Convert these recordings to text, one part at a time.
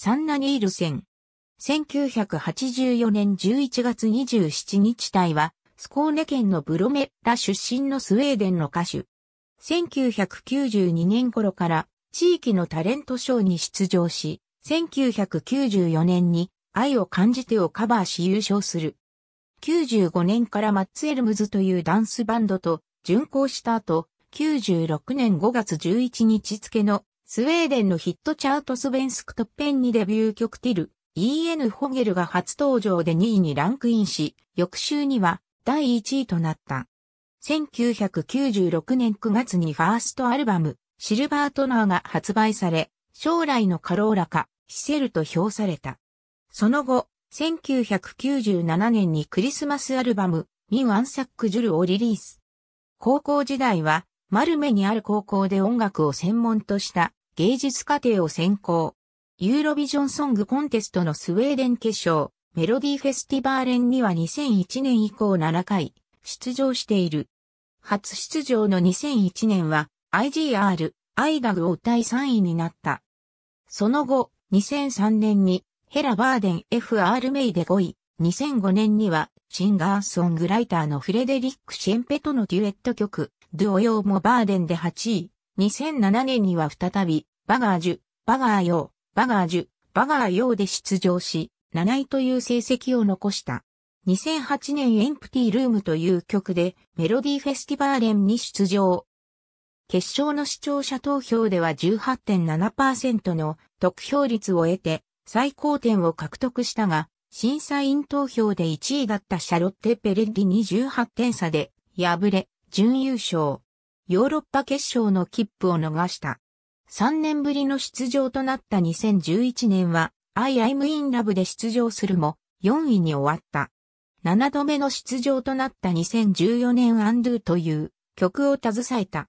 サンナニール線。1984年11月27日隊は、スコーネ県のブロメラ出身のスウェーデンの歌手。1992年頃から地域のタレントショーに出場し、1994年に愛を感じてをカバーし優勝する。95年からマッツエルムズというダンスバンドと巡行した後、96年5月11日付のスウェーデンのヒットチャートスベンスクトッペンにデビュー曲ティル、E.N. ホゲルが初登場で2位にランクインし、翌週には第1位となった。1996年9月にファーストアルバム、シルバートナーが発売され、将来のカローラか、シセルと評された。その後、1997年にクリスマスアルバム、ミン・アンサック・ジュルをリリース。高校時代は、マルメにある高校で音楽を専門とした芸術課程を専攻。ユーロビジョンソングコンテストのスウェーデン決勝、メロディフェスティバーレンには2001年以降7回出場している。初出場の2001年は IGR、アイガグを第3位になった。その後、2003年にヘラバーデン FR メイで5位、2005年にはシンガーソングライターのフレデリック・シェンペとのデュエット曲、ドゥオヨーモ・バーデンで8位、2007年には再びバガージュ、バガー用、バガージュ、バガー用で出場し、7位という成績を残した。2008年エンプティルームという曲でメロディーフェスティバーレンに出場。決勝の視聴者投票では18.7%の得票率を得て最高点を獲得したが、審査員投票で1位だったシャロッテ・ペレッリに18点差で敗れ、準優勝。ヨーロッパ決勝の切符を逃した。3年ぶりの出場となった2011年は、I am in love で出場するも、4位に終わった。7度目の出場となった2014年 Undo という曲を携えた。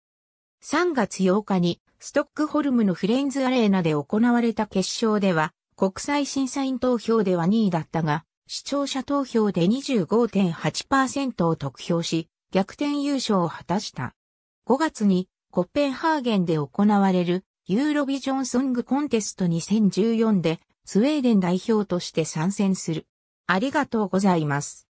3月8日にストックホルムのフレンズアレーナで行われた決勝では国際審査員投票では2位だったが視聴者投票で25.8%を得票し逆転優勝を果たした。5月にコッペンハーゲンで行われるユーロビジョンソングコンテスト2014でスウェーデン代表として参戦する。ありがとうございます。